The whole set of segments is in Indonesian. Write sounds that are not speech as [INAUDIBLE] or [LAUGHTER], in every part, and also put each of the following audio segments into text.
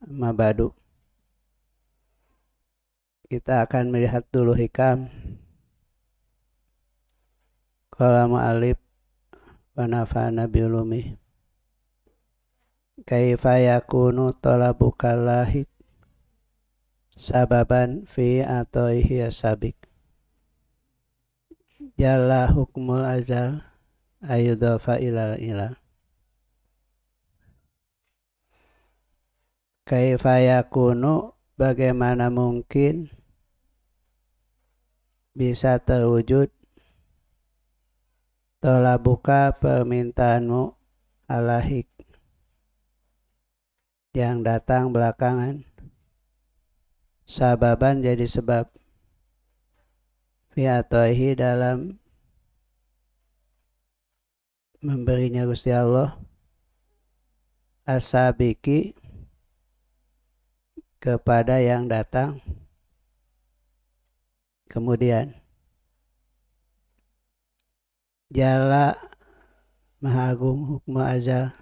Amma badu. Kita akan melihat dulu hikam. Kolam alif wa nafa'na biulumi. Kaifa yakunu talabu sababan fi atau atoihi sabik. Jalla hukmul azal ayudofa ilal ilal. kaifaya kunu bagaimana mungkin bisa terwujud telah buka permintaanmu alahik yang datang belakangan sababan jadi sebab fiatohi dalam memberinya Gusti Allah asabiki kepada yang datang. Kemudian Jala Maha Agung Hukma Azal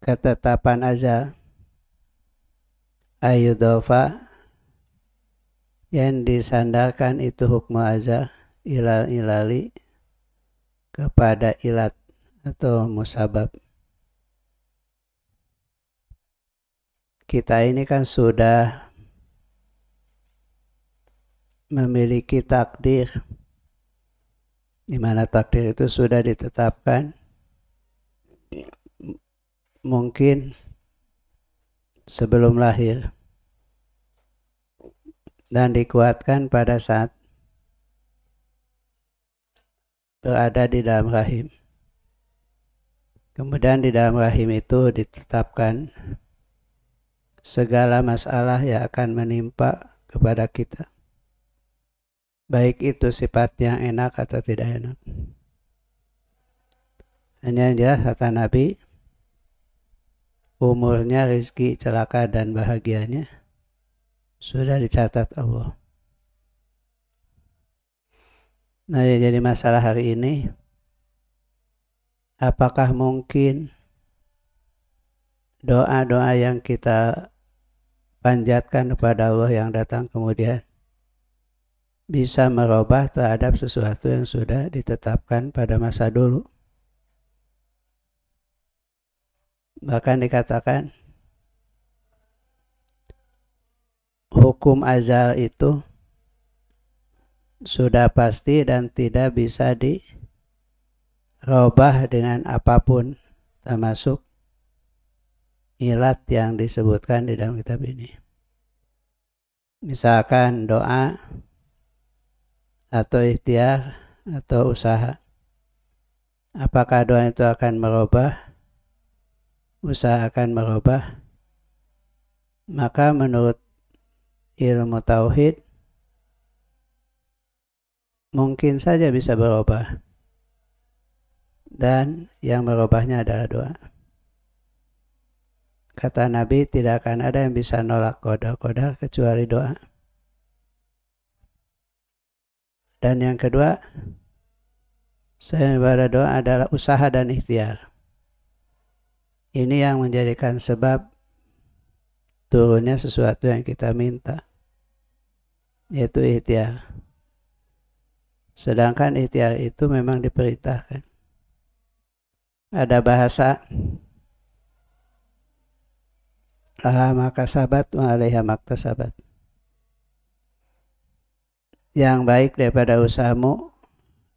ketetapan azal ayudofa yang disandarkan itu hukma azal ilal ilali kepada ilat atau musabab kita ini kan sudah memiliki takdir di mana takdir itu sudah ditetapkan mungkin sebelum lahir dan dikuatkan pada saat berada di dalam rahim. Kemudian di dalam rahim itu ditetapkan segala masalah yang akan menimpa kepada kita. Baik itu sifatnya enak atau tidak enak. Hanya saja kata Nabi, umurnya, rezeki, celaka, dan bahagianya sudah dicatat Allah. Nah, jadi masalah hari ini, apakah mungkin doa-doa yang kita panjatkan kepada Allah yang datang kemudian bisa merubah terhadap sesuatu yang sudah ditetapkan pada masa dulu. Bahkan dikatakan hukum azal itu sudah pasti dan tidak bisa dirubah dengan apapun termasuk ilat yang disebutkan di dalam kitab ini. Misalkan doa atau ikhtiar atau usaha. Apakah doa itu akan merubah? Usaha akan merubah? Maka menurut ilmu tauhid mungkin saja bisa berubah. Dan yang merubahnya adalah doa. Kata Nabi, tidak akan ada yang bisa nolak koda-koda kecuali doa. Dan yang kedua, sembara doa adalah usaha dan ikhtiar. Ini yang menjadikan sebab turunnya sesuatu yang kita minta, yaitu ikhtiar. Sedangkan ikhtiar itu memang diperintahkan. Ada bahasa laha makasabat wa alaiha maktasabat. Yang baik daripada usahamu,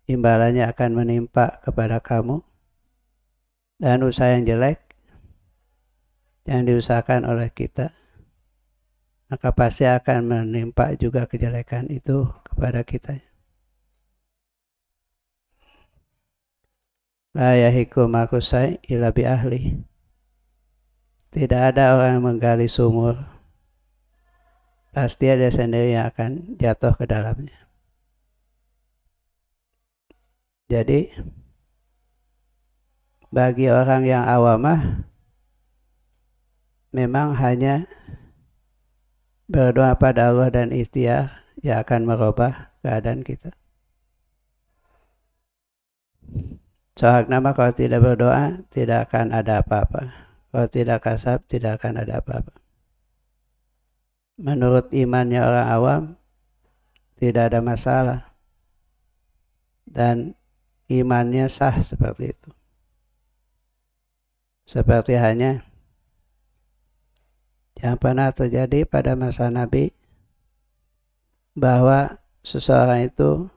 imbalannya akan menimpa kepada kamu. Dan usaha yang jelek, yang diusahakan oleh kita, maka pasti akan menimpa juga kejelekan itu kepada kita. La yahiku makusai ila ahli tidak ada orang yang menggali sumur. Pasti ada sendiri yang akan jatuh ke dalamnya. Jadi, bagi orang yang awamah, memang hanya berdoa pada Allah dan ikhtiar yang akan merubah keadaan kita. Soal nama kalau tidak berdoa, tidak akan ada apa-apa. Kalau tidak kasab, tidak akan ada apa-apa. Menurut imannya orang awam, tidak ada masalah. Dan imannya sah seperti itu. Seperti hanya yang pernah terjadi pada masa Nabi bahwa seseorang itu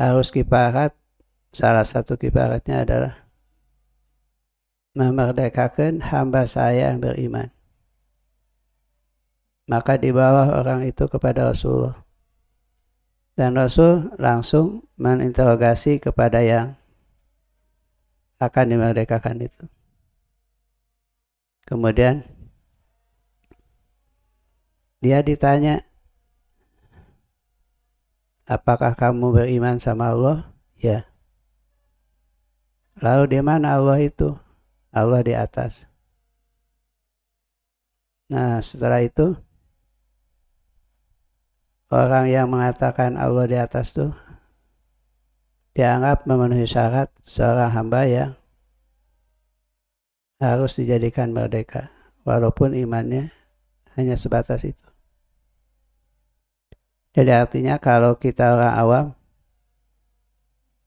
harus kiparat. Salah satu kiparatnya adalah memerdekakan hamba saya yang beriman. Maka dibawa orang itu kepada Rasulullah. Dan Rasul langsung meninterogasi kepada yang akan dimerdekakan itu. Kemudian dia ditanya, apakah kamu beriman sama Allah? Ya. Lalu di mana Allah itu? Allah di atas. Nah, setelah itu orang yang mengatakan Allah di atas tuh dianggap memenuhi syarat seorang hamba yang harus dijadikan merdeka walaupun imannya hanya sebatas itu. Jadi artinya kalau kita orang awam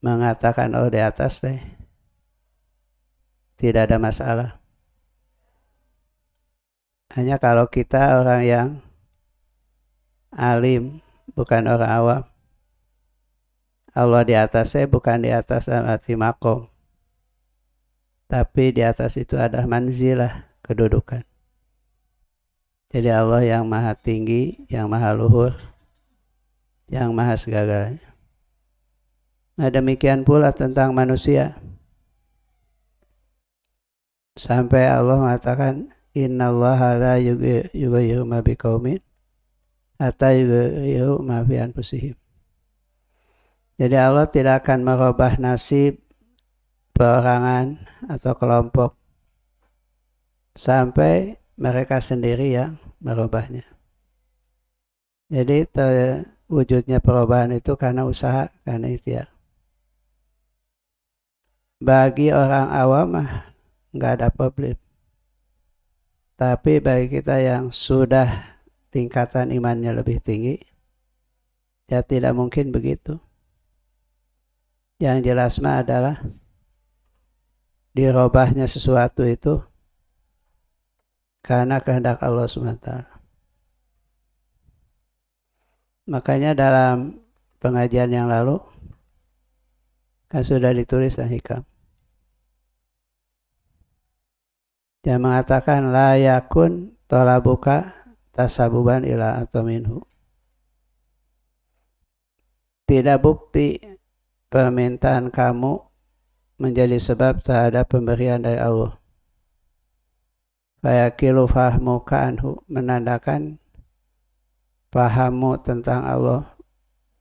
mengatakan Allah di atas deh tidak ada masalah. Hanya kalau kita orang yang alim, bukan orang awam. Allah di atasnya bukan di atas arti makom. Tapi di atas itu ada manzilah, kedudukan. Jadi Allah yang maha tinggi, yang maha luhur, yang maha segalanya. Nah demikian pula tentang manusia. Sampai Allah mengatakan innallaha la yughayyiru ma biqaumin hatta yughayyiru ma bi anfusihim. Jadi Allah tidak akan merubah nasib perorangan atau kelompok sampai mereka sendiri yang merubahnya. Jadi terwujudnya perubahan itu karena usaha, karena ikhtiar. Bagi orang awam nggak ada problem. Tapi bagi kita yang sudah tingkatan imannya lebih tinggi, ya tidak mungkin begitu. Yang jelasnya adalah dirobahnya sesuatu itu karena kehendak Allah SWT. Makanya dalam pengajian yang lalu kan sudah ditulis dan hikam. yang mengatakan la yakun tolabuka tasabuban ila atau minhu. Tidak bukti permintaan kamu menjadi sebab terhadap pemberian dari Allah. Fayakilu fahmuka anhu menandakan pahamu tentang Allah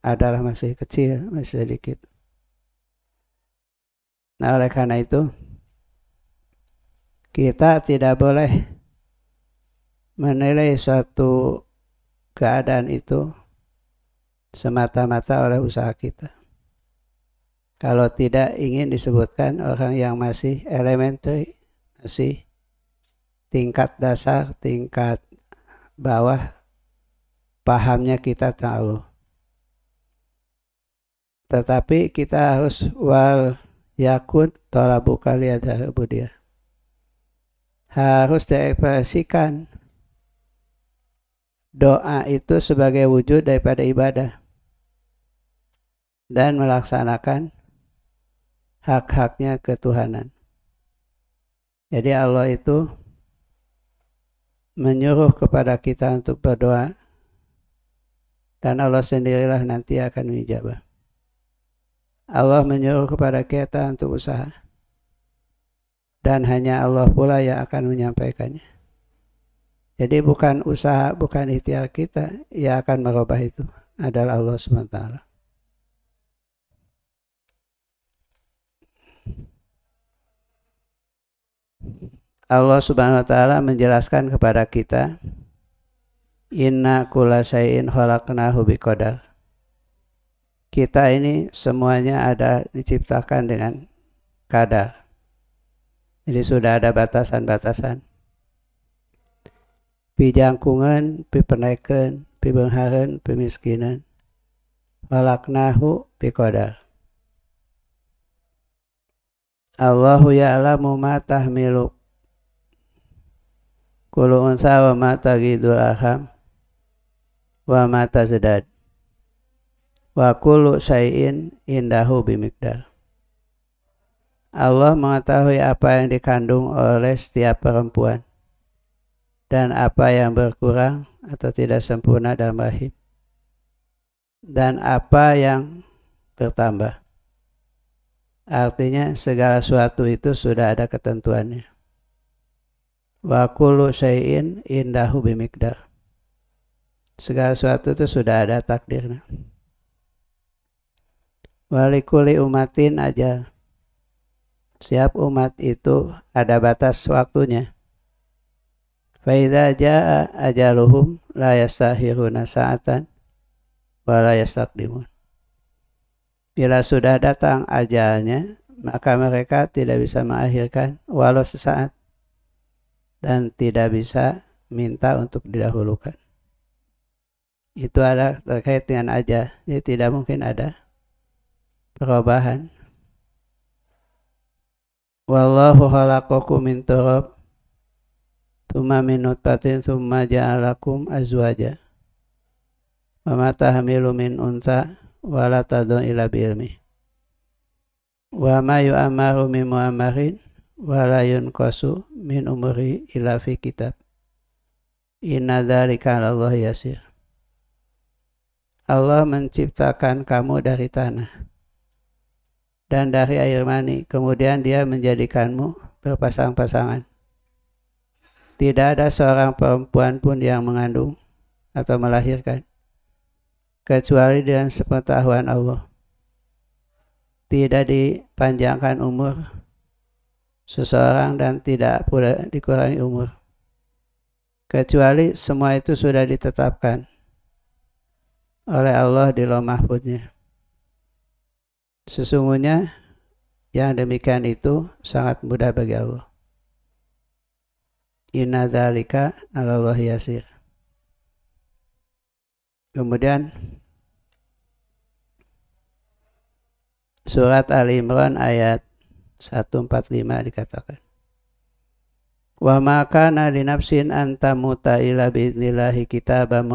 adalah masih kecil, masih sedikit. Nah oleh karena itu kita tidak boleh menilai suatu keadaan itu semata-mata oleh usaha kita. Kalau tidak ingin disebutkan orang yang masih elementary, masih tingkat dasar, tingkat bawah, pahamnya kita tahu. Tetapi kita harus wal yakun tolabukali ada budia harus diekspresikan doa itu sebagai wujud daripada ibadah dan melaksanakan hak-haknya ketuhanan. Jadi Allah itu menyuruh kepada kita untuk berdoa dan Allah sendirilah nanti akan menjawab. Allah menyuruh kepada kita untuk usaha dan hanya Allah pula yang akan menyampaikannya. Jadi bukan usaha, bukan ikhtiar kita yang akan merubah itu adalah Allah SWT. Allah Subhanahu wa taala menjelaskan kepada kita inna kullasyai'in khalaqnahu biqadar. Kita ini semuanya ada diciptakan dengan kadar jadi sudah ada batasan-batasan. Pijangkungan, pipenaikan, pibengharan, pemiskinan. Walaknahu pikodal. Allahu ya'lamu ma tahmilu Kulu unsa wa ma tagidul aham Wa ma tazdad Wa kulu syai'in indahu bimikdal Allah mengetahui apa yang dikandung oleh setiap perempuan dan apa yang berkurang atau tidak sempurna dalam rahim dan apa yang bertambah. Artinya segala sesuatu itu sudah ada ketentuannya. Wa kullu shay'in indahu bimikdar. Segala sesuatu itu sudah ada takdirnya. Walikuli umatin aja setiap umat itu ada batas waktunya. Faidha jaa ajaluhum la yastahiruna sa'atan wa la Bila sudah datang ajalnya, maka mereka tidak bisa mengakhirkan walau sesaat dan tidak bisa minta untuk didahulukan. Itu ada terkait dengan aja, jadi tidak mungkin ada perubahan Wallahu khalaqakum min turab Tuma min nutfatin Tuma ja'alakum azwaja Wa ma tahmilu min unta Wa la tadun ila bi'ilmi Wa ma yu'amaru min mu'amarin Wa la yunqasu min umuri ila fi kitab Inna dhalika Allah yasir Allah menciptakan kamu dari tanah dan dari air mani. Kemudian dia menjadikanmu berpasang-pasangan. Tidak ada seorang perempuan pun yang mengandung atau melahirkan. Kecuali dengan sepengetahuan Allah. Tidak dipanjangkan umur seseorang dan tidak pula dikurangi umur. Kecuali semua itu sudah ditetapkan oleh Allah di lomah mahfudnya. Sesungguhnya yang demikian itu sangat mudah bagi Allah. Inna dzalika 'ala yasir. Kemudian surat Ali Imran ayat 145 dikatakan Wa ma kana li nafsin an tamuta illa bi'idnillahi kitaban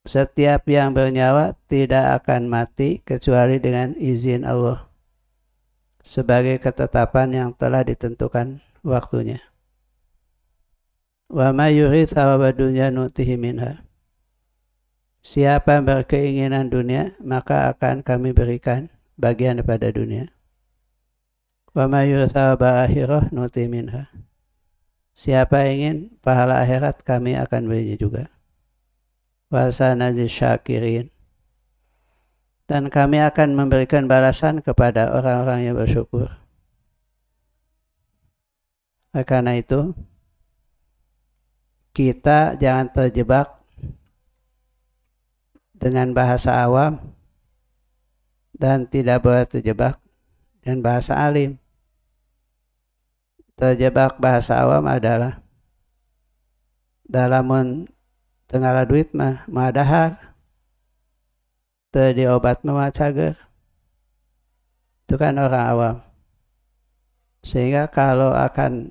setiap yang bernyawa tidak akan mati kecuali dengan izin Allah sebagai ketetapan yang telah ditentukan waktunya. Wa may yurid dunya nutihi minha. Siapa berkeinginan dunia, maka akan kami berikan bagian daripada dunia. Wa may yurid akhirah nutihi Siapa ingin pahala akhirat, kami akan berinya juga wasana syakirin. Dan kami akan memberikan balasan kepada orang-orang yang bersyukur. Oleh karena itu, kita jangan terjebak dengan bahasa awam dan tidak boleh terjebak dengan bahasa alim. Terjebak bahasa awam adalah dalam tengah duit mah mah dahar teu mah cager itu kan orang awam sehingga kalau akan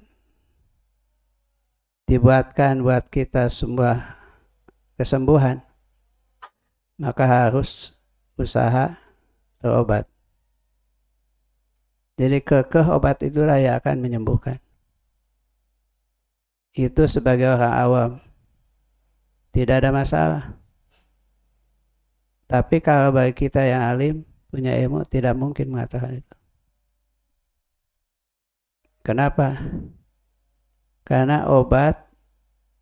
dibuatkan buat kita semua kesembuhan maka harus usaha terobat. jadi kekeh obat itulah yang akan menyembuhkan itu sebagai orang awam tidak ada masalah. Tapi kalau bagi kita yang alim, punya ilmu, tidak mungkin mengatakan itu. Kenapa? Karena obat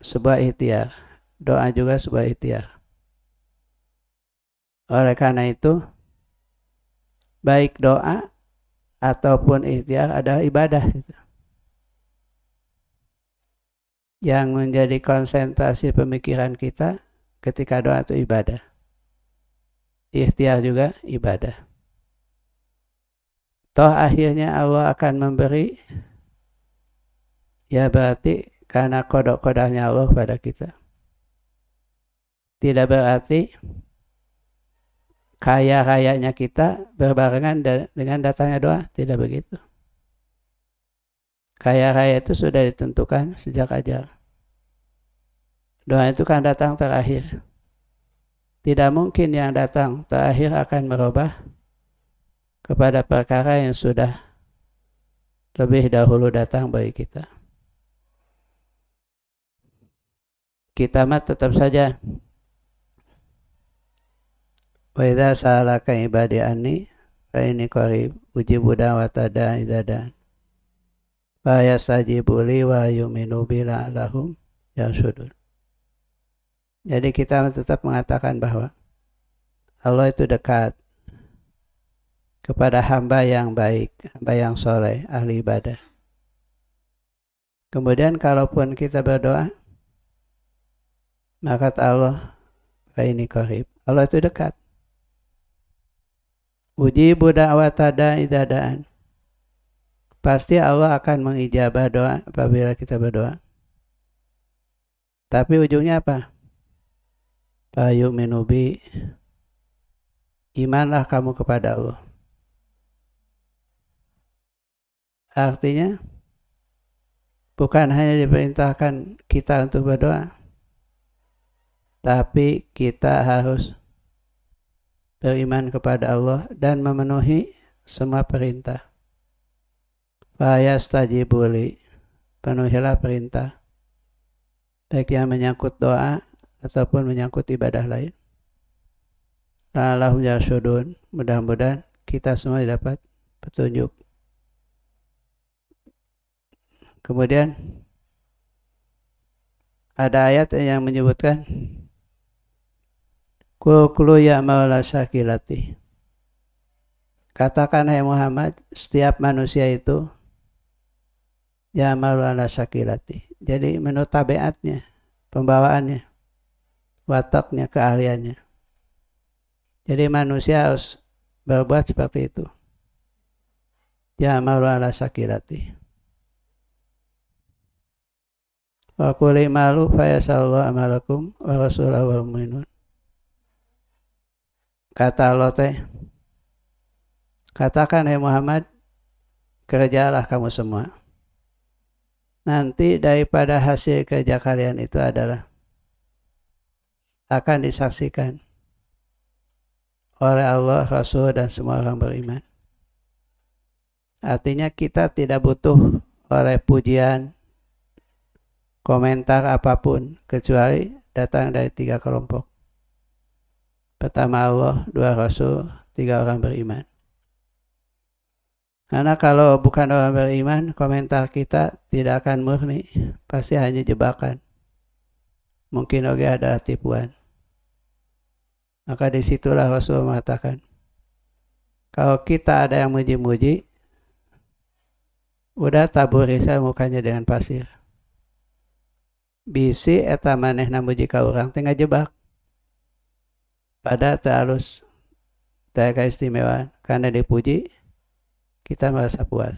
sebuah ikhtiar. Doa juga sebuah ikhtiar. Oleh karena itu, baik doa ataupun ikhtiar adalah ibadah. Gitu yang menjadi konsentrasi pemikiran kita ketika doa itu ibadah. Ikhtiar juga ibadah. Toh akhirnya Allah akan memberi ya berarti karena kodok-kodoknya Allah pada kita. Tidak berarti kaya kayanya kita berbarengan dengan datangnya doa, tidak begitu. Kaya raya itu sudah ditentukan sejak ajal. Doa itu kan datang terakhir. Tidak mungkin yang datang terakhir akan merubah kepada perkara yang sudah lebih dahulu datang bagi kita. Kita mah tetap saja Wa idza salaka ibadi anni fa inni qarib ujibu da'wata idadan fayastajibu li wa yu'minu lahum sudur. Jadi kita tetap mengatakan bahwa Allah itu dekat kepada hamba yang baik, hamba yang soleh, ahli ibadah. Kemudian kalaupun kita berdoa, maka Allah ini korib. Allah itu dekat. Uji watada idadaan pasti Allah akan mengijabah doa apabila kita berdoa. Tapi ujungnya apa? Fayu minubi imanlah kamu kepada Allah. Artinya bukan hanya diperintahkan kita untuk berdoa, tapi kita harus beriman kepada Allah dan memenuhi semua perintah buli. Penuhilah perintah. Baik yang menyangkut doa ataupun menyangkut ibadah lain. Lalahum yasudun. Mudah-mudahan kita semua dapat petunjuk. Kemudian ada ayat yang menyebutkan Kuklu ya maula syakilati. Katakan hai Muhammad, setiap manusia itu ya malu ala syakilati. Jadi menurut tabiatnya, pembawaannya, wataknya, keahliannya. Jadi manusia harus berbuat seperti itu. Ya malu ala syakilati. Wa kuli malu fayasallahu amalakum wa rasulah wal minun. Kata Allah teh, katakan hai Muhammad, kerjalah kamu semua nanti daripada hasil kerja kalian itu adalah akan disaksikan oleh Allah, Rasul, dan semua orang beriman. Artinya kita tidak butuh oleh pujian, komentar apapun, kecuali datang dari tiga kelompok. Pertama Allah, dua Rasul, tiga orang beriman. Karena kalau bukan orang beriman, komentar kita tidak akan murni, pasti hanya jebakan. Mungkin juga ada tipuan. Maka disitulah Rasul mengatakan, kalau kita ada yang muji-muji, udah taburi saya mukanya dengan pasir. Bisi eta maneh namuji ka orang tengah jebak. Pada terhalus, teka istimewa, karena dipuji, kita merasa puas.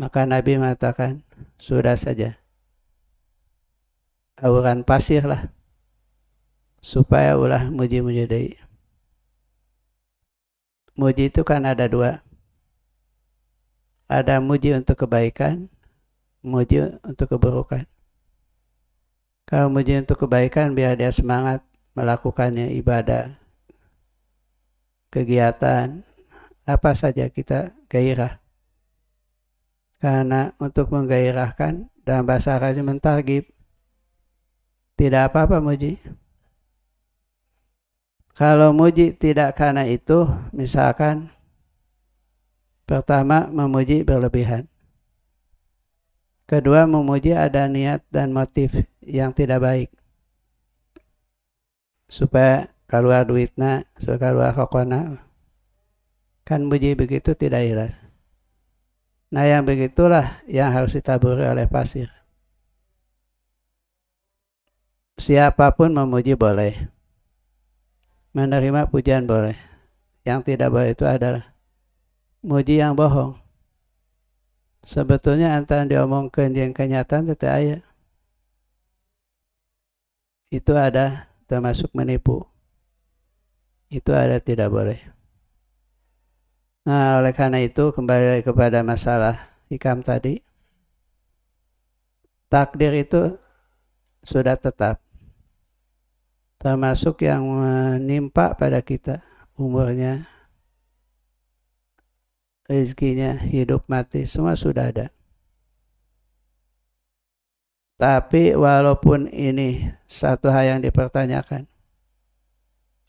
Maka Nabi mengatakan, sudah saja. Auran pasirlah Supaya ulah muji-muji dari Muji itu kan ada dua. Ada muji untuk kebaikan, muji untuk keburukan. Kalau muji untuk kebaikan, biar dia semangat melakukannya ibadah, kegiatan, apa saja kita gairah. Karena untuk menggairahkan dalam bahasa Arabnya mentargib tidak apa-apa muji. Kalau muji tidak karena itu, misalkan pertama memuji berlebihan. Kedua memuji ada niat dan motif yang tidak baik. Supaya keluar duitnya, supaya keluar kokona, Kan muji begitu tidak jelas. Nah yang begitulah yang harus ditaburi oleh pasir. Siapapun memuji boleh. Menerima pujian boleh. Yang tidak boleh itu adalah muji yang bohong. Sebetulnya antara diomongkan yang kenyataan tetap ayah, Itu ada termasuk menipu. Itu ada tidak boleh. Nah, oleh karena itu kembali kepada masalah hikam tadi. Takdir itu sudah tetap. Termasuk yang menimpa pada kita umurnya, rezekinya, hidup mati, semua sudah ada. Tapi walaupun ini satu hal yang dipertanyakan,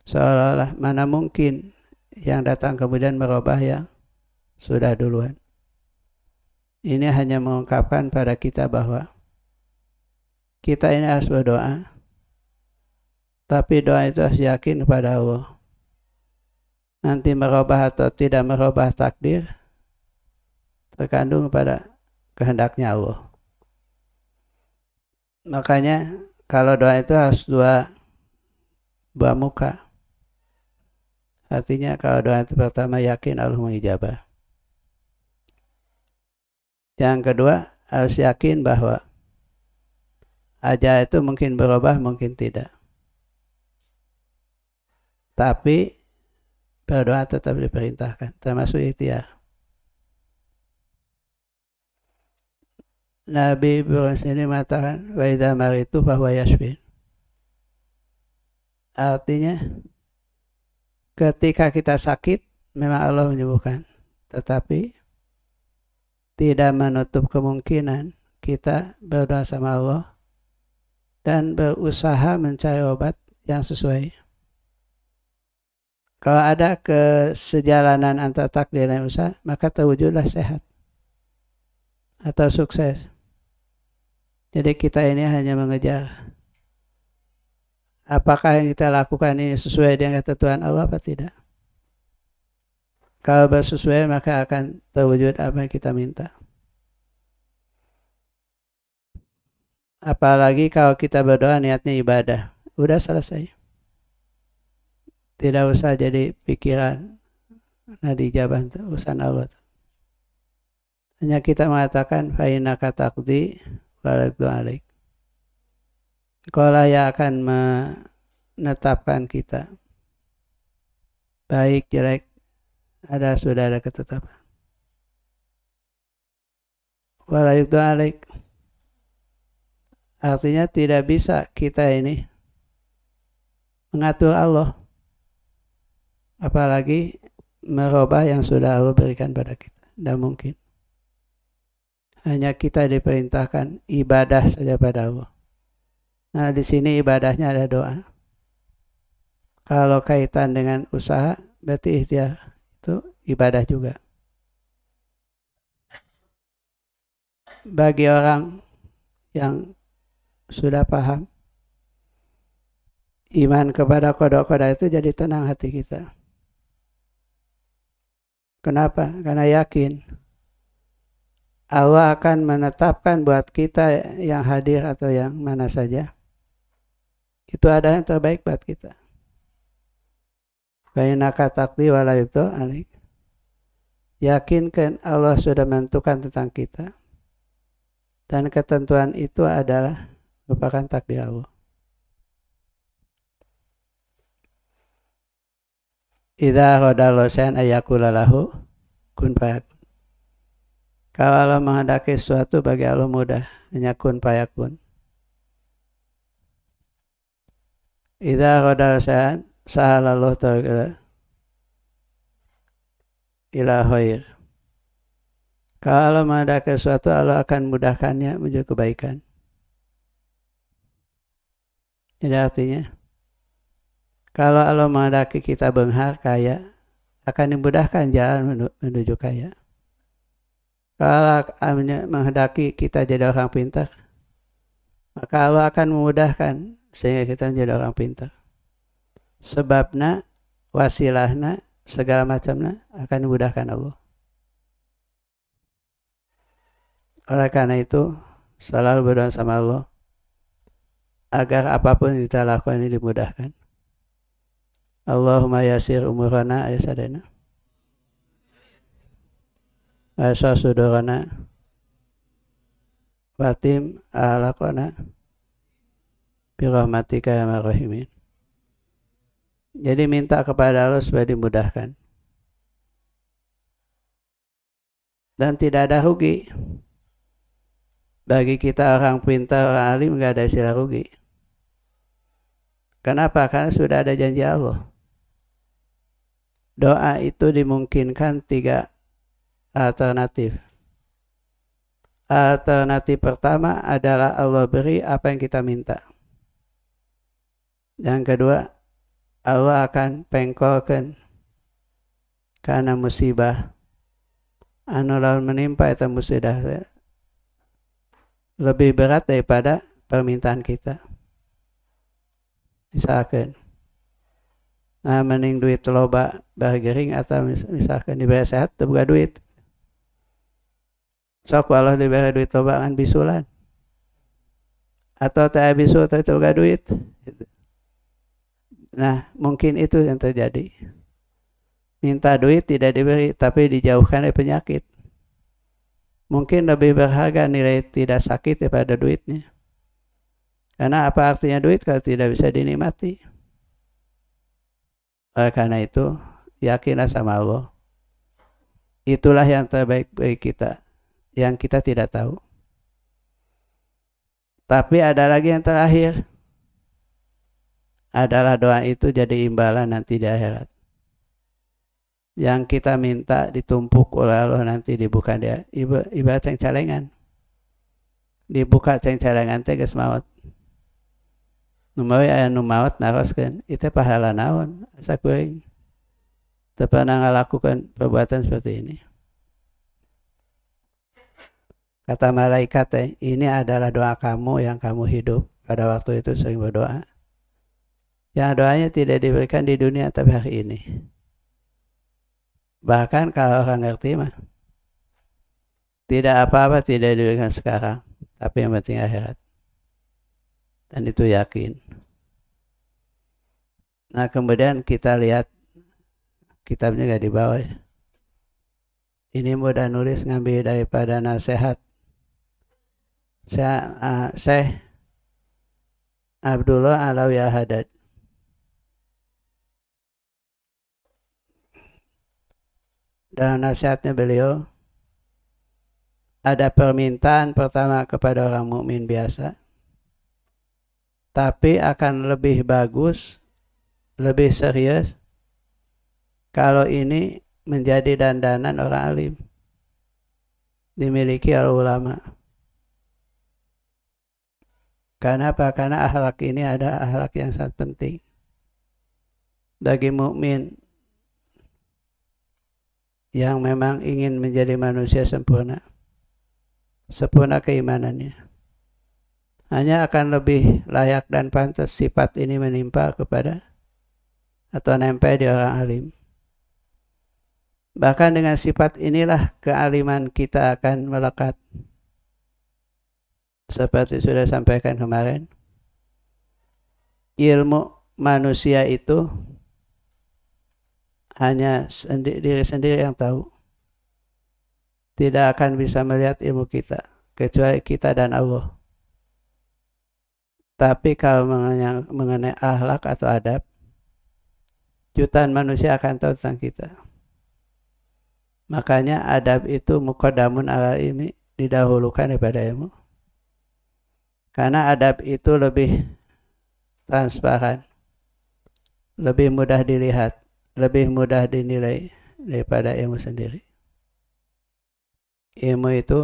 seolah-olah mana mungkin yang datang kemudian merubah yang sudah duluan. Ini hanya mengungkapkan pada kita bahwa kita ini harus berdoa, tapi doa itu harus yakin kepada Allah. Nanti merubah atau tidak merubah takdir terkandung pada kehendaknya Allah. Makanya kalau doa itu harus dua dua muka. Artinya kalau doa itu pertama yakin Allah mengijabah. Yang kedua harus yakin bahwa aja itu mungkin berubah, mungkin tidak. Tapi berdoa tetap diperintahkan, termasuk ikhtiar. Nabi Ibrahim sini mengatakan, Waidah maritu bahwa yasbin. Artinya, ketika kita sakit memang Allah menyembuhkan. Tetapi tidak menutup kemungkinan kita berdoa sama Allah dan berusaha mencari obat yang sesuai. Kalau ada kesejalanan antara takdir dan usaha, maka terwujudlah sehat atau sukses. Jadi kita ini hanya mengejar apakah yang kita lakukan ini sesuai dengan ketentuan Allah atau tidak? Kalau bersesuai maka akan terwujud apa yang kita minta. Apalagi kalau kita berdoa niatnya ibadah. Udah selesai. Tidak usah jadi pikiran. Nah di jawaban urusan Allah. Hanya kita mengatakan fa'inaka takdi walakdu alaik yang akan menetapkan kita. Baik, jelek, ada sudah ada ketetapan. Walayukdu alik Artinya tidak bisa kita ini mengatur Allah. Apalagi merubah yang sudah Allah berikan pada kita. Tidak mungkin. Hanya kita diperintahkan ibadah saja pada Allah. Nah, di sini ibadahnya ada doa. Kalau kaitan dengan usaha, berarti ikhtiar itu ibadah juga. Bagi orang yang sudah paham, iman kepada kodok-kodok itu jadi tenang hati kita. Kenapa? Karena yakin Allah akan menetapkan buat kita yang hadir atau yang mana saja itu ada yang terbaik buat kita Bayinaka takdi walayukto alik. Yakinkan Allah sudah menentukan tentang kita. Dan ketentuan itu adalah merupakan takdir Allah. Idza roda losen ayakula lahu kun payakun. Kalau Allah menghendaki sesuatu bagi Allah mudah, hanya kun payakun. Idza qada sya'an sahala Allah ta'ala ila khair. Kalau mengadakan sesuatu Allah akan mudahkannya menuju kebaikan. Jadi artinya kalau Allah mengadaki kita benghar kaya akan dimudahkan jalan menuju kaya. Kalau Allah menghendaki kita jadi orang pintar maka Allah akan memudahkan sehingga kita menjadi orang pintar. Sebabnya, wasilahnya, segala macamnya akan dimudahkan Allah. Oleh karena itu, selalu berdoa sama Allah agar apapun yang kita lakukan ini dimudahkan. Allahumma yasir umurana ayasadena. Asa Fatim Batim ahlakona birahmatika ya marahimin. Jadi minta kepada Allah supaya dimudahkan. Dan tidak ada rugi. Bagi kita orang pintar, orang alim, nggak ada istilah rugi. Kenapa? Karena sudah ada janji Allah. Doa itu dimungkinkan tiga alternatif. Alternatif pertama adalah Allah beri apa yang kita minta. Yang kedua, Allah akan pengkolkan karena musibah. Anu lawan menimpa itu musibah lebih berat daripada permintaan kita. Misalkan, nah mending duit loba bergering atau misalkan diberi sehat terbuka duit. Sok Allah diberi duit loba kan bisulan. Atau tak bisul tapi terbuka duit. Nah, mungkin itu yang terjadi. Minta duit tidak diberi, tapi dijauhkan dari penyakit. Mungkin lebih berharga nilai tidak sakit daripada duitnya. Karena apa artinya duit kalau tidak bisa dinikmati? Oleh karena itu, yakinlah sama Allah. Itulah yang terbaik bagi kita, yang kita tidak tahu. Tapi ada lagi yang terakhir, adalah doa itu jadi imbalan nanti di akhirat. Yang kita minta ditumpuk oleh Allah nanti dibuka dia ibarat ceng celengan. Dibuka ceng celengan teh geus maot. Numawi aya nu maot naroskeun, itu pahala naon asa gue Teu pernah ngalakukan perbuatan seperti ini. Kata malaikat ini adalah doa kamu yang kamu hidup pada waktu itu sering berdoa yang doanya tidak diberikan di dunia tapi hari ini. Bahkan kalau orang ngerti mah, tidak apa-apa tidak diberikan sekarang, tapi yang penting akhirat. Dan itu yakin. Nah kemudian kita lihat kitabnya gak dibawa ya. Ini mudah nulis ngambil daripada nasihat. Saya, uh, ah, saya Abdullah Alawi Al-Haddad Dan nasihatnya beliau ada permintaan pertama kepada orang mukmin biasa tapi akan lebih bagus lebih serius kalau ini menjadi dandanan orang alim dimiliki oleh ulama karena apa? Karena akhlak ini ada akhlak yang sangat penting bagi mukmin yang memang ingin menjadi manusia sempurna sempurna keimanannya hanya akan lebih layak dan pantas sifat ini menimpa kepada atau nempel di orang alim bahkan dengan sifat inilah kealiman kita akan melekat seperti sudah sampaikan kemarin ilmu manusia itu hanya sendi diri sendiri yang tahu. Tidak akan bisa melihat ilmu kita, kecuali kita dan Allah. Tapi kalau mengenai, mengenai ahlak atau adab, jutaan manusia akan tahu tentang kita. Makanya adab itu mukodamun ala ini didahulukan daripada ilmu. Karena adab itu lebih transparan, lebih mudah dilihat lebih mudah dinilai daripada ilmu sendiri. Ilmu itu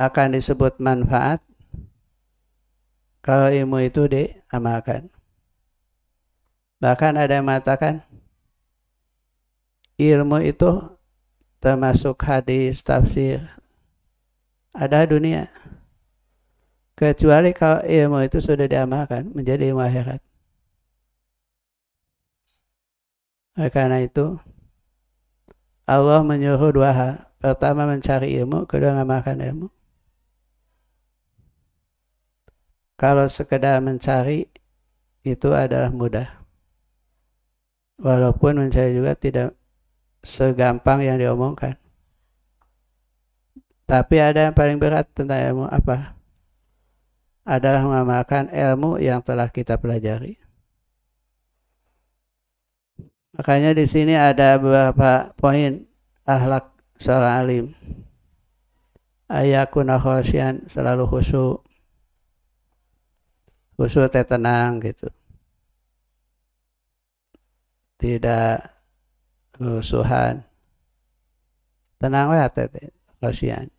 akan disebut manfaat kalau ilmu itu diamalkan. Bahkan ada yang mengatakan ilmu itu termasuk hadis, tafsir, ada dunia. Kecuali kalau ilmu itu sudah diamalkan menjadi ilmu akhirat. karena itu, Allah menyuruh dua hal. Pertama mencari ilmu, kedua ngamalkan ilmu. Kalau sekedar mencari, itu adalah mudah. Walaupun mencari juga tidak segampang yang diomongkan. Tapi ada yang paling berat tentang ilmu apa? Adalah mengamalkan ilmu yang telah kita pelajari. Makanya di sini ada beberapa poin ahlak seorang alim. Ayakuna khosyan selalu khusyuk. Khusyuk teh tenang gitu. Tidak rusuhan. Tenang wae teh khosyan.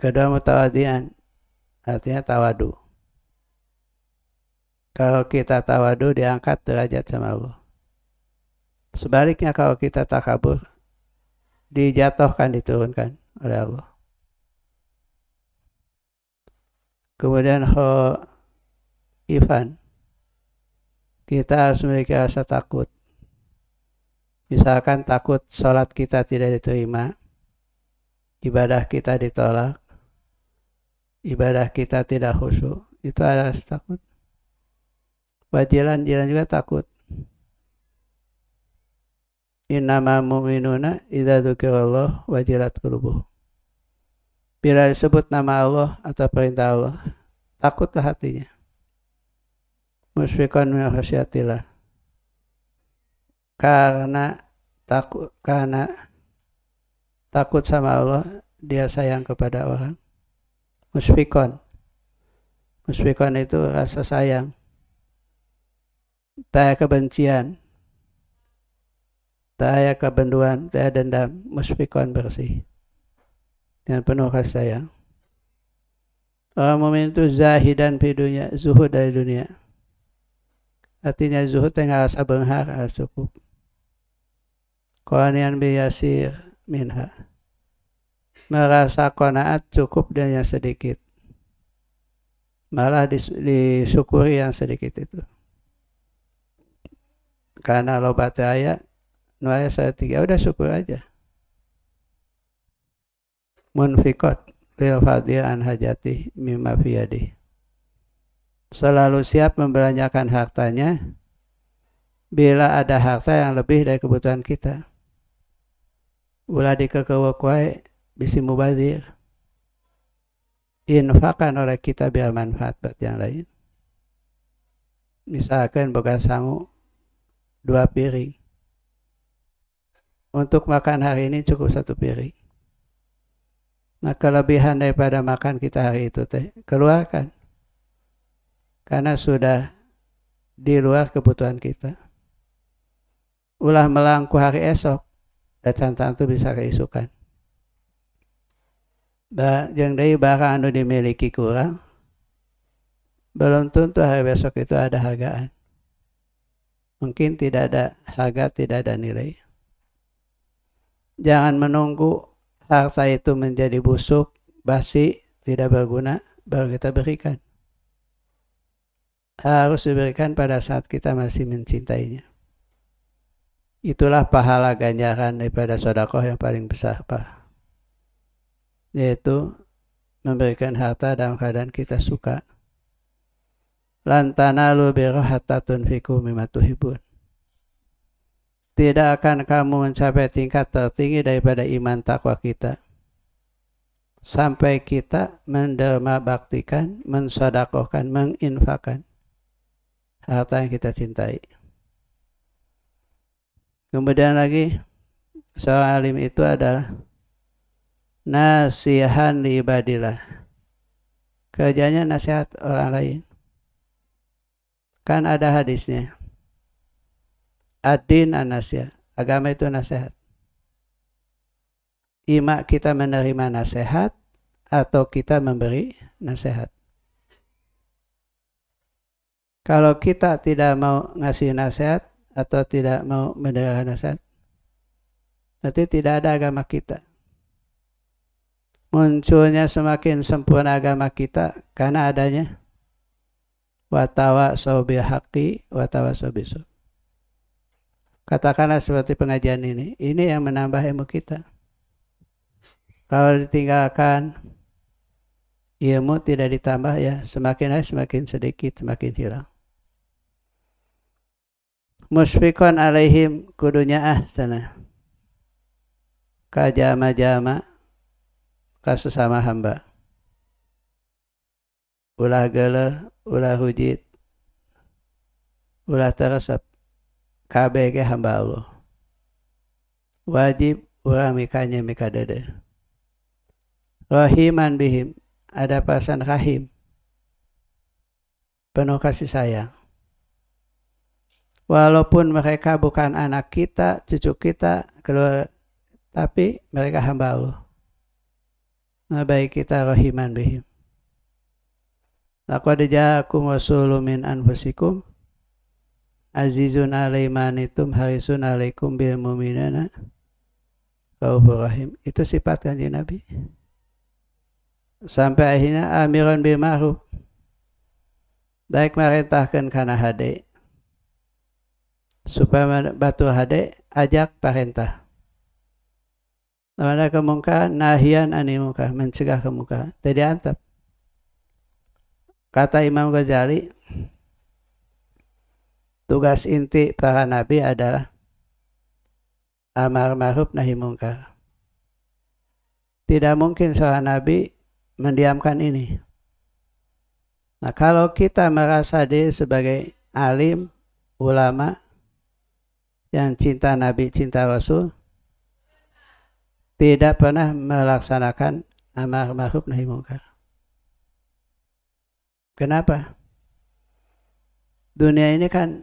Kedua mutawadian artinya tawadu. Kalau kita tawadu diangkat derajat sama Allah. Sebaliknya kalau kita takabur dijatuhkan diturunkan oleh Allah. Kemudian ho Ivan kita harus memiliki rasa takut. Misalkan takut sholat kita tidak diterima, ibadah kita ditolak, ibadah kita tidak khusyuk, itu adalah takut. Wadilan, dilan juga takut. Innama mu'minuna idza dzukirallah wajilat qulubuh. Bila disebut nama Allah atau perintah Allah, takutlah hatinya. Musfikon min khasyatillah. Karena takut karena takut sama Allah, dia sayang kepada orang. Musfikon. Musfikon itu rasa sayang. Tak kebencian, tak kebenduan, tak dendam, musfikon bersih. Dengan penuh kasih sayang. Orang mu'min itu zahidan fi dunia, zuhud dari dunia. Artinya zuhud tengah rasa benghar, rasa cukup. Kuanian biyasir minha. Merasa konaat cukup dan yang sedikit. Malah disyukuri yang sedikit itu karena lo baca ayat ayat saya tiga ya udah syukur aja munfikot lil fadil an hajati mimma fiyadi selalu siap membelanjakan hartanya bila ada harta yang lebih dari kebutuhan kita ulah dikekewakwai bisi mubazir infakan oleh kita biar manfaat buat yang lain misalkan bekas sanggup dua piring. Untuk makan hari ini cukup satu piring. Nah kelebihan daripada makan kita hari itu teh keluarkan. Karena sudah di luar kebutuhan kita. Ulah melangku hari esok, datang tentu bisa keisukan. Ba, yang dari barang anu dimiliki kurang, belum tentu hari besok itu ada hargaan mungkin tidak ada harga, tidak ada nilai. Jangan menunggu harta itu menjadi busuk, basi, tidak berguna, baru kita berikan. Harus diberikan pada saat kita masih mencintainya. Itulah pahala ganjaran daripada sodakoh yang paling besar, Pak. Yaitu memberikan harta dalam keadaan kita suka lantana lu birohatatun fiku mimatuhibun. Tidak akan kamu mencapai tingkat tertinggi daripada iman takwa kita. Sampai kita menderma baktikan, mensodakohkan, menginfakan harta yang kita cintai. Kemudian lagi, seorang alim itu adalah nasihan libadilah. Kerjanya nasihat orang lain Kan ada hadisnya. Adin anasya. Agama itu nasihat. Imak kita menerima nasihat atau kita memberi nasihat. Kalau kita tidak mau ngasih nasihat atau tidak mau menerima nasihat, berarti tidak ada agama kita. Munculnya semakin sempurna agama kita karena adanya watawa sobi haki watawa sobi Katakanlah seperti pengajian ini. Ini yang menambah ilmu kita. Kalau ditinggalkan, ilmu tidak ditambah ya, semakin hari semakin sedikit, semakin hilang. Musfikon alaihim kudunya ah sana. Kajama-jama, kasusama hamba ulah gala ulah hujit ulah teresep kabege hamba Allah wajib ulah mikanya mikadede. Rohiman rahiman bihim ada pasan rahim penuh kasih sayang walaupun mereka bukan anak kita cucu kita keluar tapi mereka hamba Allah nah baik kita rahiman bihim Laqad ja'akum rasulun min anfusikum azizun alaimanitum harisun alaikum bil mu'minina raufur rahim. Itu sifat kanji Nabi. Sampai akhirnya amiran bil ma'ruf. Daik merintahkan karena hade. Supaya batu hade ajak perintah. Namanya kemungkaran, nahian animuka, mencegah kemuka Tidak antap. Kata Imam Ghazali, tugas inti para nabi adalah amar ma'ruf nahi mungkar. Tidak mungkin seorang nabi mendiamkan ini. Nah, kalau kita merasa dia sebagai alim, ulama, yang cinta nabi, cinta rasul, tidak pernah melaksanakan amar ma'ruf nahi mungkar Kenapa? Dunia ini kan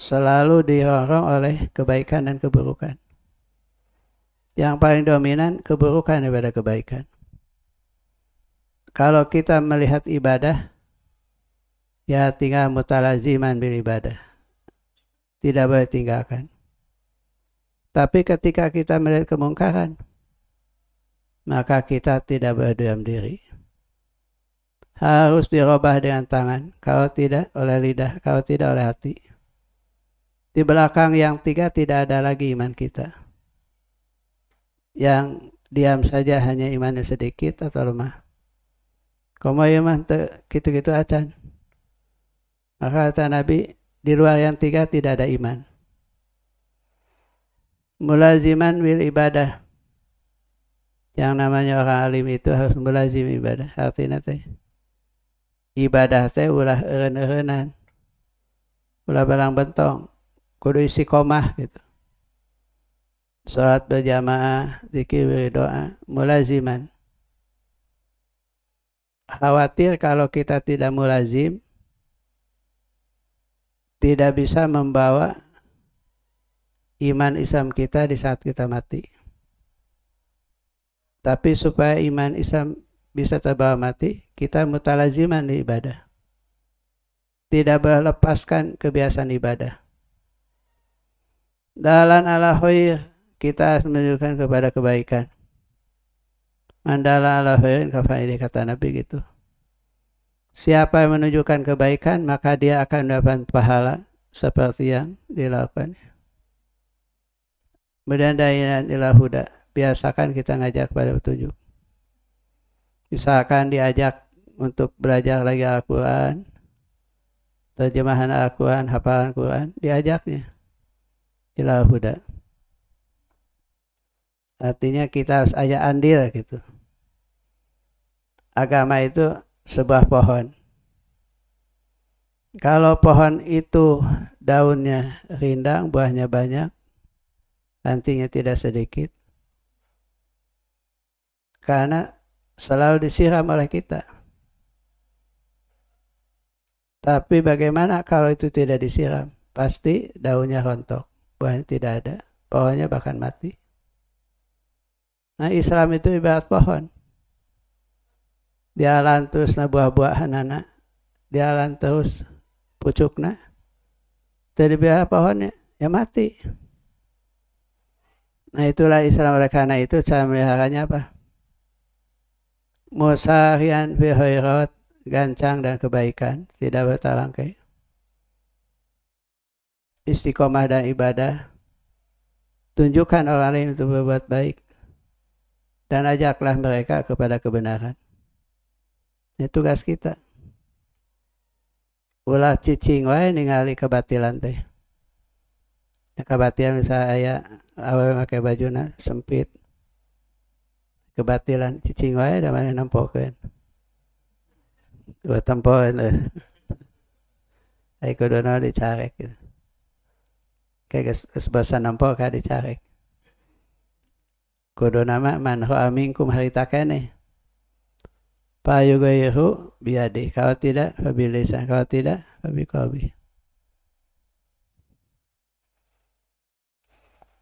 selalu dihorong oleh kebaikan dan keburukan. Yang paling dominan keburukan daripada kebaikan. Kalau kita melihat ibadah, ya tinggal mutalaziman bil ibadah. Tidak boleh tinggalkan. Tapi ketika kita melihat kemungkaran, maka kita tidak boleh diam diri harus dirubah dengan tangan. Kalau tidak oleh lidah, kalau tidak oleh hati. Di belakang yang tiga tidak ada lagi iman kita. Yang diam saja hanya imannya sedikit atau lemah. Komo iman gitu-gitu acan. Maka kata Nabi, di luar yang tiga tidak ada iman. Mulaziman wil ibadah. Yang namanya orang alim itu harus mulazim ibadah. Artinya teh ibadah teh ulah eureun-eurenan ulah barang bentong kudu isi komah gitu sholat berjamaah zikir berdoa mulaziman khawatir kalau kita tidak mulazim tidak bisa membawa iman Islam kita di saat kita mati tapi supaya iman Islam bisa terbawa mati, kita mutalaziman di ibadah. Tidak berlepaskan kebiasaan ibadah. Dalam ala khair, kita menunjukkan kepada kebaikan. Mandala ala khairin ini kata Nabi gitu. Siapa yang menunjukkan kebaikan maka dia akan mendapat pahala seperti yang dilakukannya. Kemudian dainan Biasakan kita ngajak kepada petunjuk misalkan diajak untuk belajar lagi Al-Quran, terjemahan Al-Quran, hafalan Quran, diajaknya. Ilah huda. Artinya kita harus ajak andil gitu. Agama itu sebuah pohon. Kalau pohon itu daunnya rindang, buahnya banyak, nantinya tidak sedikit. Karena selalu disiram oleh kita. Tapi bagaimana kalau itu tidak disiram? Pasti daunnya rontok, buahnya tidak ada, pohonnya bahkan mati. Nah Islam itu ibarat pohon. Dia terus na buah-buahan anak. Dia alan terus pucukna. Jadi biar pohonnya, ya mati. Nah itulah Islam oleh karena itu cara meliharanya apa? Musa rian fi gancang dan kebaikan, tidak bertalangkai. Istiqomah dan ibadah. Tunjukkan orang lain untuk berbuat baik. Dan ajaklah mereka kepada kebenaran. Ini tugas kita. Ulah cicing wae ningali kebatilan teh. Kebatilan misalnya ayah awal pakai baju sempit kebatilan cicing wae da mana nampokeun dua tempoan eh. ay kuduna dicarek gitu. ges gas basa nampo ka dicarek kuduna mah man hoa minkum harita kene payugayahu biadi kalau tidak fabilisa kalau tidak fabiqabi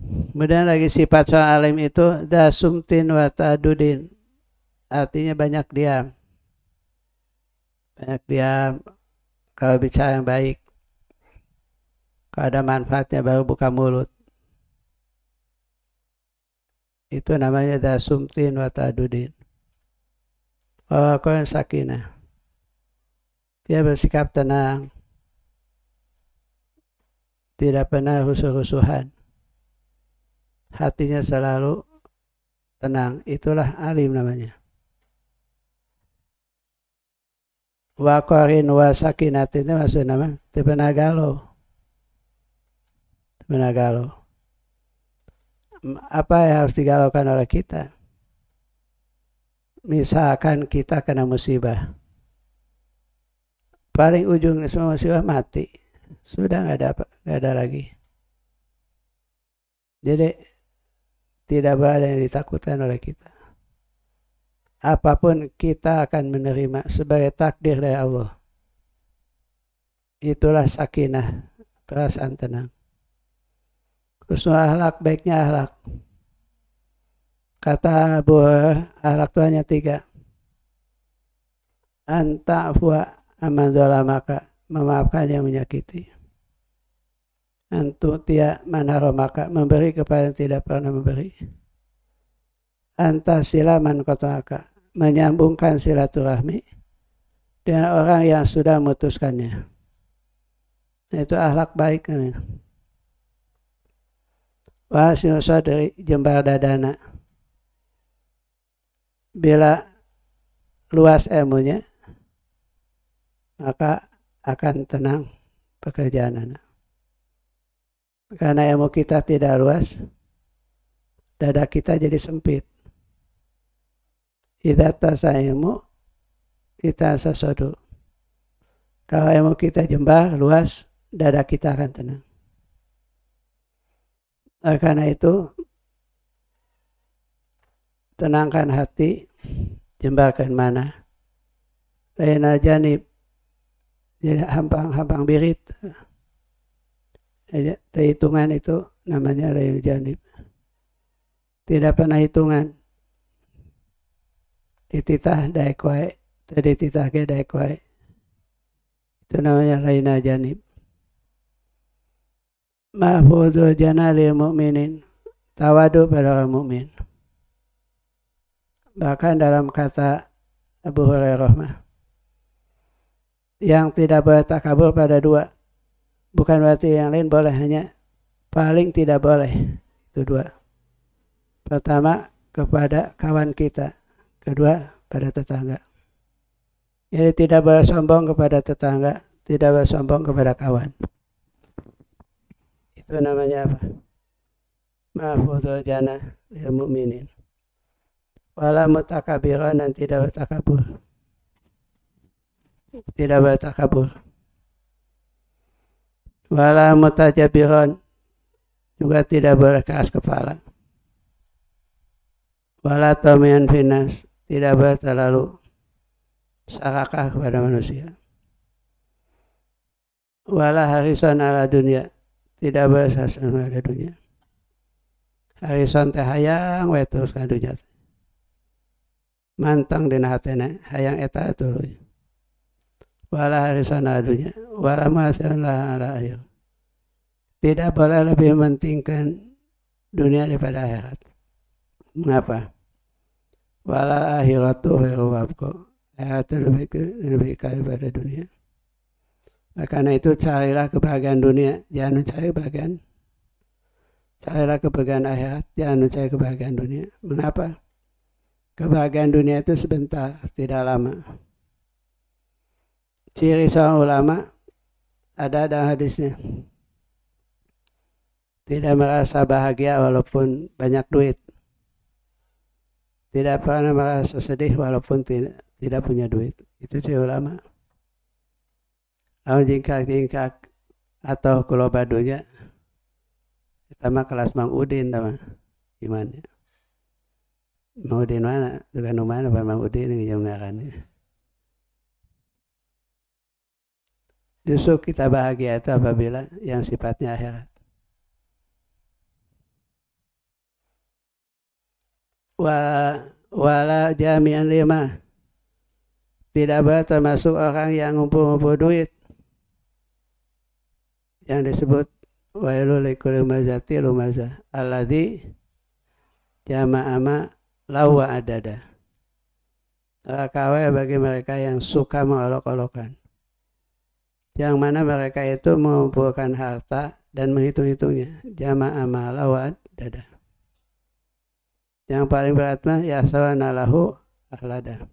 Kemudian lagi sifat seorang alim itu dasumtin wa ta'dudin. Artinya banyak diam. Banyak diam kalau bicara yang baik. Kalau ada manfaatnya baru buka mulut. Itu namanya dasumtin wa ta'dudin. Oh, yang sakinah. Dia bersikap tenang. Tidak pernah rusuh-rusuhan hatinya selalu tenang. Itulah alim namanya. Wakorin wasakinat itu maksud nama Tipenagalo. Tipenagalo. Apa yang harus digalaukan oleh kita? Misalkan kita kena musibah. Paling ujung semua musibah mati. Sudah nggak ada, nggak ada lagi. Jadi tidak ada yang ditakutkan oleh kita. Apapun kita akan menerima sebagai takdir dari Allah. Itulah sakinah, perasaan tenang. Khusnul ahlak, baiknya ahlak. Kata Abu ahlak itu hanya tiga. Anta'fua amandola maka memaafkan yang menyakiti. Antuk tia manaro maka memberi kepada yang tidak pernah memberi. sila man kotoaka menyambungkan silaturahmi dengan orang yang sudah memutuskannya. Itu ahlak baik. Wahasil dari jembar dadana. Bila luas ilmunya, maka akan tenang pekerjaan anak. Karena ilmu kita tidak luas, dada kita jadi sempit. Kita tasa ilmu, kita sesuatu. Kalau ilmu kita jembar, luas, dada kita akan tenang. Oleh karena itu, tenangkan hati, jembarkan mana. Lain aja nih, jadi hampang-hampang birit. Hitungan itu namanya Rayu Janib. Tidak pernah hitungan. Dititah daek Tadi titah ke daek Itu namanya lain Janib. jana li mu'minin. Tawadu pada orang mukmin. Bahkan dalam kata Abu Hurairah Yang tidak takabur pada dua bukan berarti yang lain boleh hanya paling tidak boleh itu dua pertama kepada kawan kita kedua pada tetangga jadi tidak boleh sombong kepada tetangga tidak boleh sombong kepada kawan itu namanya apa mahfudul jana lil mu'minin wala mutakabiran dan tidak bertakabur tidak bertakabur wala mutajabirun juga tidak boleh keras kepala wala tomian finas tidak terlalu sarakah kepada manusia wala harison ala dunia tidak bersasan pada dunia harison teh hayang wetus terus mantang dina hatena hayang eta tuluy wala risanadunya wala masalah ala akhir tidak boleh lebih mementingkan dunia daripada akhirat mengapa wala akhiratu khairu wabqa akhirat lebih, lebih kaya pada dunia karena itu carilah kebahagiaan dunia jangan mencari kebahagiaan carilah kebahagiaan akhirat jangan mencari kebahagiaan dunia mengapa kebahagiaan dunia itu sebentar tidak lama ciri seorang ulama ada ada hadisnya tidak merasa bahagia walaupun banyak duit tidak pernah merasa sedih walaupun tidak tidak punya duit itu ciri ulama lawan jingkak jingkak atau kalau badunya mah kelas Mang Udin sama gimana Mang Udin mana bukan mana Mang Udin yang ngarannya. Justru kita bahagia itu apabila yang sifatnya akhirat. Wa wala jami'an lima tidak boleh termasuk orang yang ngumpul-ngumpul duit yang disebut wailul likul lumazati lumaza alladhi jama'ama lawa adada. Rakawa bagi mereka yang suka mengolok-olokan yang mana mereka itu mengumpulkan harta dan menghitung-hitungnya jama'a mala dadah. dada yang paling berat mah ya lahu ahlada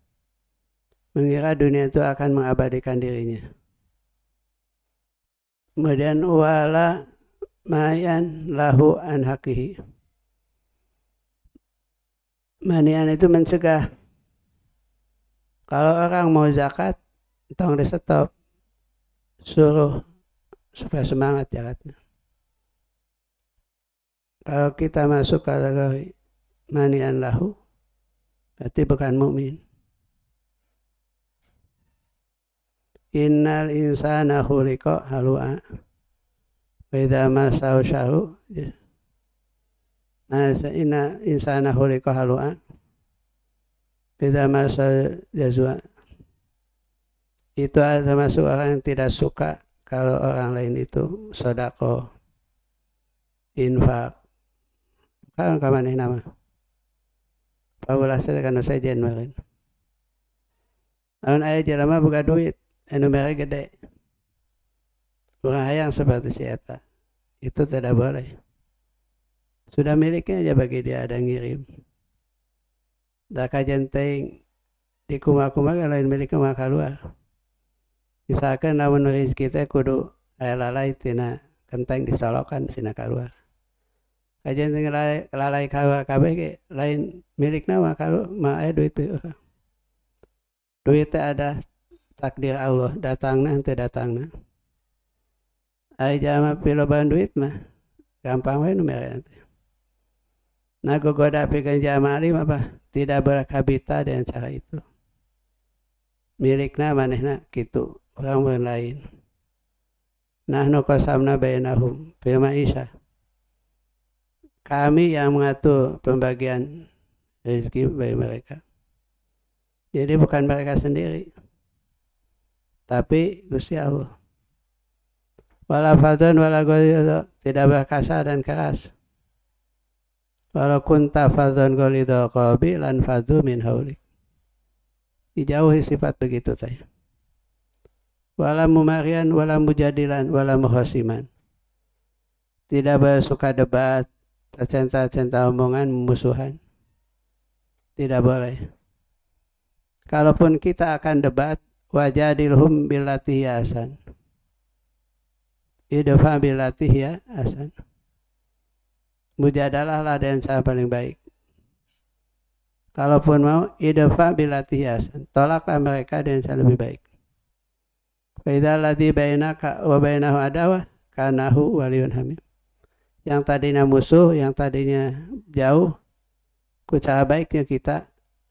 mengira dunia itu akan mengabadikan dirinya kemudian wala mayan lahu an haqihi. manian itu mencegah kalau orang mau zakat tong di stop suruh supaya semangat jalannya. Kalau kita masuk kategori manian lahu, berarti bukan mukmin. Innal insana huliko halua. Beda masau syahu. Ya. Nah, innal insana huliko halua. Beda masau jazua itu termasuk orang yang tidak suka kalau orang lain itu sodako, infak. Kalau kapan ini nama, Pabulasa saya kan saya jen marin. Lawan ayah jelama buka duit, anu mereka gede. Orang hayang seperti si Eta. Itu tidak boleh. Sudah miliknya aja bagi dia ada ngirim. Daka jenteng di kumah lain miliknya maka luar misalkan rezeki kita kudu aya eh, lalai tina kenteng disolokan sina keluar aja yang lalai kaluar kabeh ke lain milik nama kalau ma aya duit pieu duit teh ada takdir Allah datang nanti datang na ai jama piloban duit mah gampang wae nu nanti nah goda pikeun jama alim apa tidak berkabita dengan cara itu milik nama nih nak gitu orang lain. Nahnu qasamna bainahum Firman isa. Kami yang mengatur pembagian rezeki bagi mereka. Jadi bukan mereka sendiri. Tapi Gusti Allah. Walau fadun walau golido. Tidak berkasar dan keras. Walau kunta fadun golido kobi lan fadu min Dijauhi sifat begitu saya wala mumarian, wala mujadilan, wala muhasiman. Tidak bersuka debat, tercenta cinta omongan, musuhan. Tidak boleh. Kalaupun kita akan debat, wajadilhum bilati asan. Idufa bilati asan. Mujadalah lah dengan cara paling baik. Kalaupun mau, idfa bilati asan. Tolaklah mereka dengan saya lebih baik. Faidah ladhi bainaka wa bainahu kana kanahu waliun hamim. Yang tadinya musuh, yang tadinya jauh, kucaha baiknya kita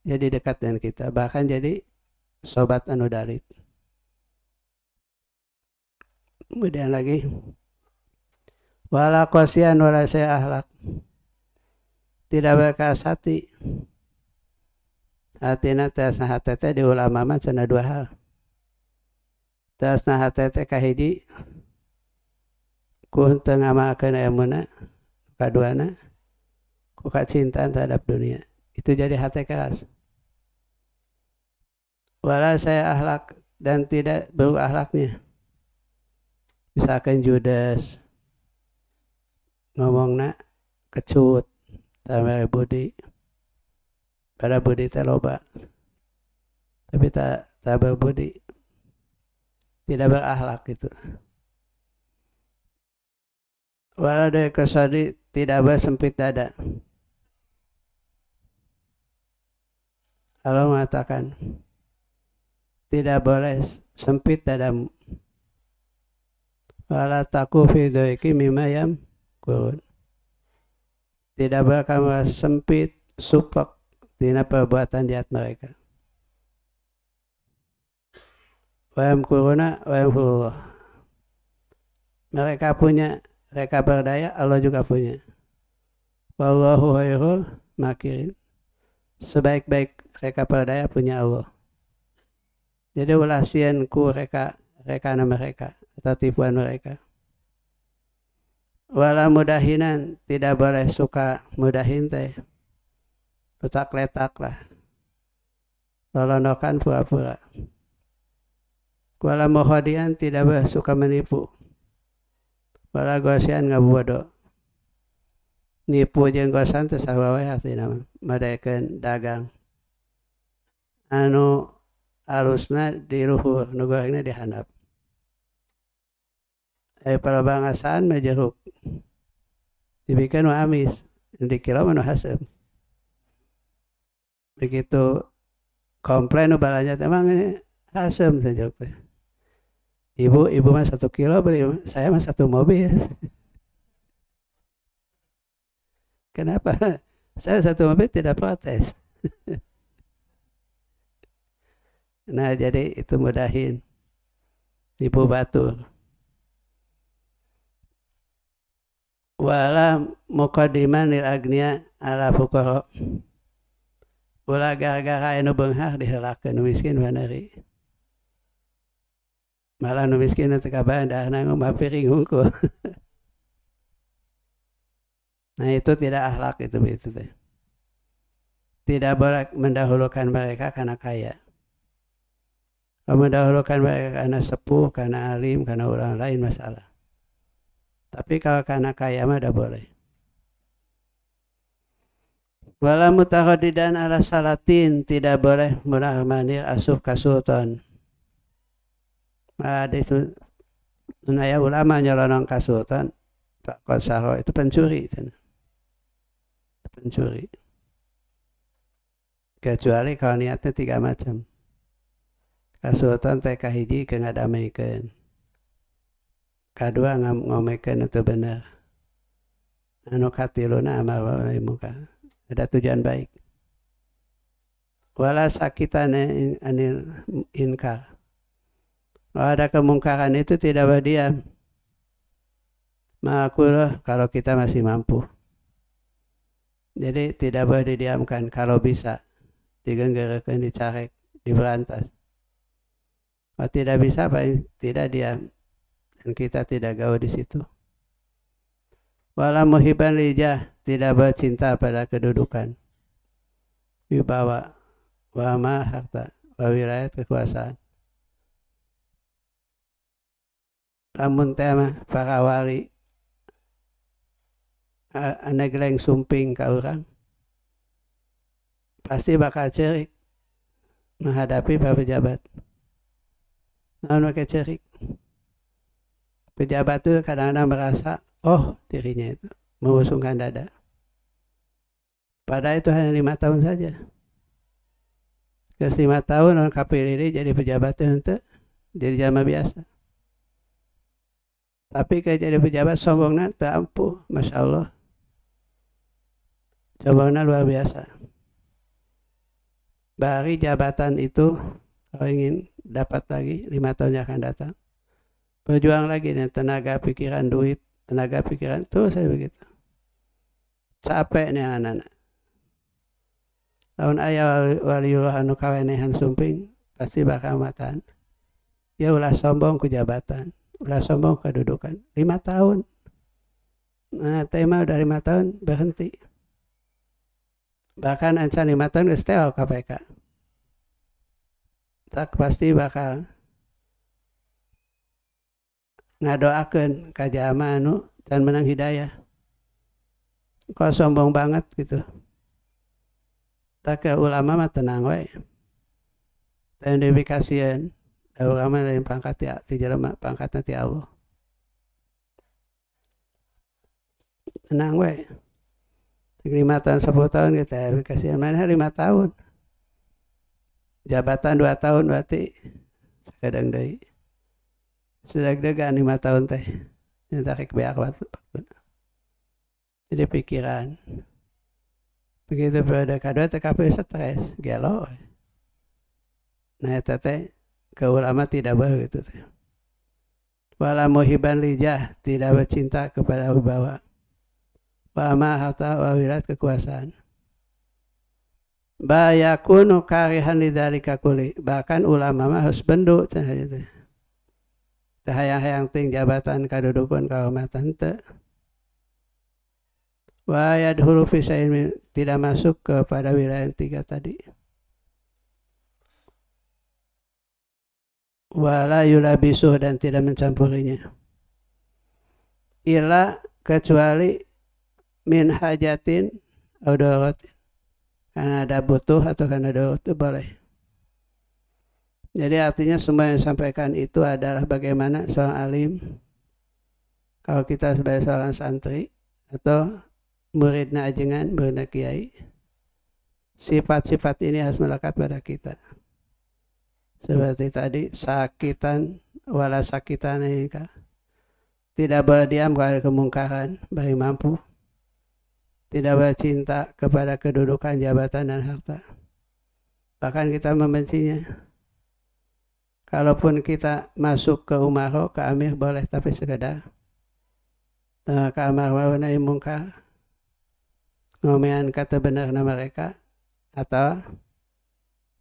jadi dekat dengan kita. Bahkan jadi sobat anu dalit. Kemudian lagi. Wala kosian wala saya ahlak. Tidak berkas hati. Hati nata hatete di ulama macam ada dua hal na hatete kahiji ku henteu ngamalkeun ilmuna kaduana ku cinta terhadap dunia itu jadi hati keras wala saya ahlak dan tidak berubah ahlaknya misalkan Judas ngomong nak kecut tambah budi pada budi terloba tapi tak tak berbudi tidak berakhlak gitu walada kesadi tidak bersempit dada Allah mengatakan tidak boleh sempit dadamu Walau taku fidoiki mimayam kurun. tidak boleh kamu sempit supak tina perbuatan jahat mereka wayam kuruna wayam hurullah mereka punya mereka berdaya Allah juga punya wallahu hayrul makirin sebaik-baik mereka berdaya punya Allah jadi ulah mereka, reka nama mereka atau tipuan mereka wala mudahinan tidak boleh suka mudahin teh letak letak lah lolonokan pura-pura Kuala mohadian tidak suka menipu. Kuala gosian nggak bodoh. Nipu jeng gosan teh sih nama. madaekeun dagang. Anu arusna di luhur, nu ini dihanap. handap. Eh, para bangasan majeruk. Dibikin nu amis, dikira mah nu Begitu komplain nu balanya ini hasem saja. teh Ibu, ibu mah satu kilo beli, saya mah satu mobil. [LAUGHS] Kenapa? Saya satu mobil tidak protes. [LAUGHS] nah, jadi itu mudahin. Ibu batu. Wala mukadiman lil agnia ala fukoro. Ulah gara-gara anu benghar dihelakkan miskin banari malah nu miskin atau kabar dah nanggung mapiring hukum [LAUGHS] nah itu tidak ahlak itu itu teh tidak boleh mendahulukan mereka karena kaya Kalau mendahulukan mereka karena sepuh karena alim karena orang lain masalah tapi kalau karena kaya mah dah boleh wala mutahadidan ala salatin tidak boleh munahmanir asuf kasultan ada sunaya ulama nyolong kasutan Pak Kosaho itu pencuri sana. pencuri kecuali kalau niatnya tiga macam kasutan teh kahiji ke ngadamaikan kedua ngomekan itu benar anu katiluna amal muka ada tujuan baik wala sakitane anil inkar ada kemungkaran itu tidak berdiam. loh kalau kita masih mampu. Jadi tidak boleh didiamkan kalau bisa. Digenggerakan, dicari, diberantas. Kalau tidak bisa, baik tidak diam. Dan kita tidak gaul di situ. Walau muhiban lijah, tidak bercinta pada kedudukan. Wibawa, wama harta, wa wilayah kekuasaan lamun tema para wali anak yang sumping ke orang pasti bakal cerik menghadapi para pejabat namun pakai cerik pejabat itu kadang-kadang merasa oh dirinya itu mengusungkan dada padahal itu hanya lima tahun saja Terus lima tahun orang ini jadi pejabat itu jadi jama biasa tapi kalau jadi pejabat sombongnya tak ampuh, Masya Allah. Sombongnya luar biasa. Bari jabatan itu, kalau ingin dapat lagi, lima tahun yang akan datang. Berjuang lagi dengan tenaga, pikiran, duit, tenaga, pikiran, terus saya begitu. Capek nih anak-anak. Tahun ayah waliullah anu kawenehan sumping, pasti bakal matan. Ya ulah sombong ke jabatan ulah sombong kedudukan lima tahun nah tema udah lima tahun berhenti bahkan ancan lima tahun ke KPK tak pasti bakal ngadoakan kajah amanu dan menang hidayah kok sombong banget gitu tak ke ulama mah tenang wae dan dibikasian Darurama lain pangkat ti, ya? ti jalma pangkat ti Allah. Tenang we. Lima tahun, sepuluh tahun kita kasih mana lima tahun. Jabatan dua tahun berarti sekadang dari sedang degan lima tahun teh yang nyata kek beak jadi pikiran begitu berada kadua TKP stres gelo nah teteh. Gaul amat tidak gitu itu. Wala muhiban lijah tidak bercinta kepada wibawa. Wa ma harta wa wirat kekuasaan. Bayakunu karihan lidzalika kuli. Bahkan ulama mah harus bendu itu. Tahayang-hayang ting jabatan kadudukan kehormatan teu wa yadhuru fi tidak masuk kepada wilayah yang tiga tadi wala yulabisuh dan tidak mencampurinya ila kecuali min hajatin atau karena ada butuh atau karena ada itu boleh jadi artinya semua yang disampaikan itu adalah bagaimana seorang alim kalau kita sebagai seorang santri atau muridna ajengan muridna kiai sifat-sifat ini harus melekat pada kita seperti hmm. tadi sakitan wala sakitan ya, Tidak boleh diam kepada kemungkaran bagi mampu. Tidak boleh cinta kepada kedudukan, jabatan, dan harta. Bahkan kita membencinya. Kalaupun kita masuk ke Umaro, ke Amir boleh, tapi sekedar. Nah, kamar ke Amar Warna Mungkar, ngomongan kata benar nama mereka, atau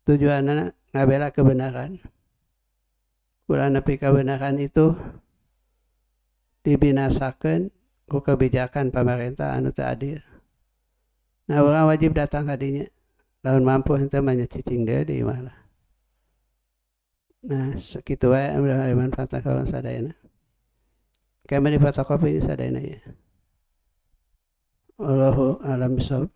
tujuan anak ngabela kebenaran. kurang nepi kebenaran itu dibinasakan ku kebijakan pemerintah anu tak adil. Nah orang wajib datang kadinya. Laun mampu ente banyak cicing dia di malah. Nah segitu wae ambil anu iman fatah kalau sadayana. Kami di kopi ini sadayana ya. Allahu alam bisawab.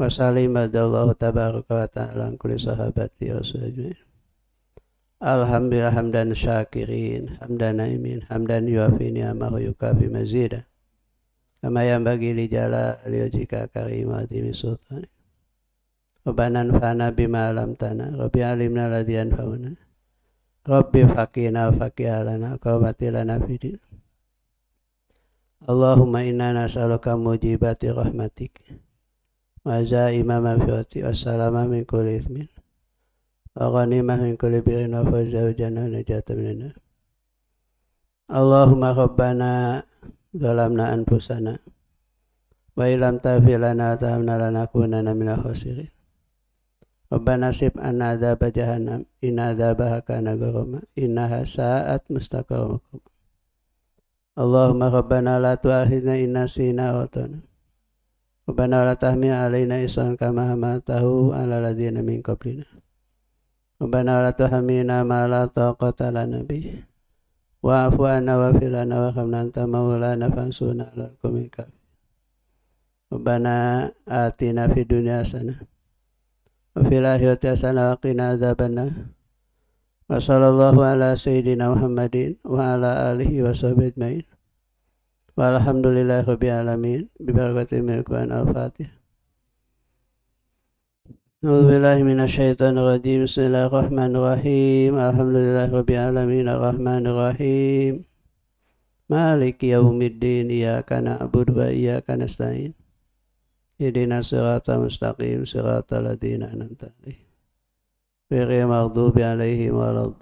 wa salim adallahu tabaraka wa ta'ala kulli sahabati wa sahbihi Alhamdulillah hamdan syakirin hamdan naimin hamdan yuafi ni'amahu yukafi mazida kama yang bagi li jala liwajika karimati min sultani fana anfa'na bima alam tanah Rabbi alimna ladian anfa'una Rabbi faqina faqiha lana qawati lana fidin Allahumma inna nas'aluka mujibati rahmatik Maza imama fiwati wassalama min kuli ifmin Wa ghanimah min kuli birin wa jannah na jatah minna Allahumma khabbana zalamna anfusana Wa ilam tafilana atahamna lana kunana minah khusiri Rabbana sib anna adaba jahannam Inna adaba haka nagaruma Inna ha saat mustaqarumukum Allahumma khabbana la tu'ahidna inna Rabbana la tahmil alaina isran kama hamaltahu ala ladina min qablina. Rabbana la tuhamina ma la taqata lana bih. Wa'fu anna wa filana wa khamna anta maulana fansuna ala kumil kafir. Rabbana atina fid dunya hasanah wa fil akhirati hasanah wa qina adzabannar. Wa sallallahu ala sayyidina Muhammadin wa ala alihi wa sahbihi ajmain. Walhamdulillah Rabbil Alamin Bibarakati Mirkuan Al-Fatihah أعوذ بالله من الشيطان الرجيم بسم الله الرحمن الرحيم الحمد لله رب العالمين الرحمن الرحيم مالك يوم الدين إياك نعبد وإياك نستعين اهدنا الصراط المستقيم صراط الذين أنعمت عليهم غير المغضوب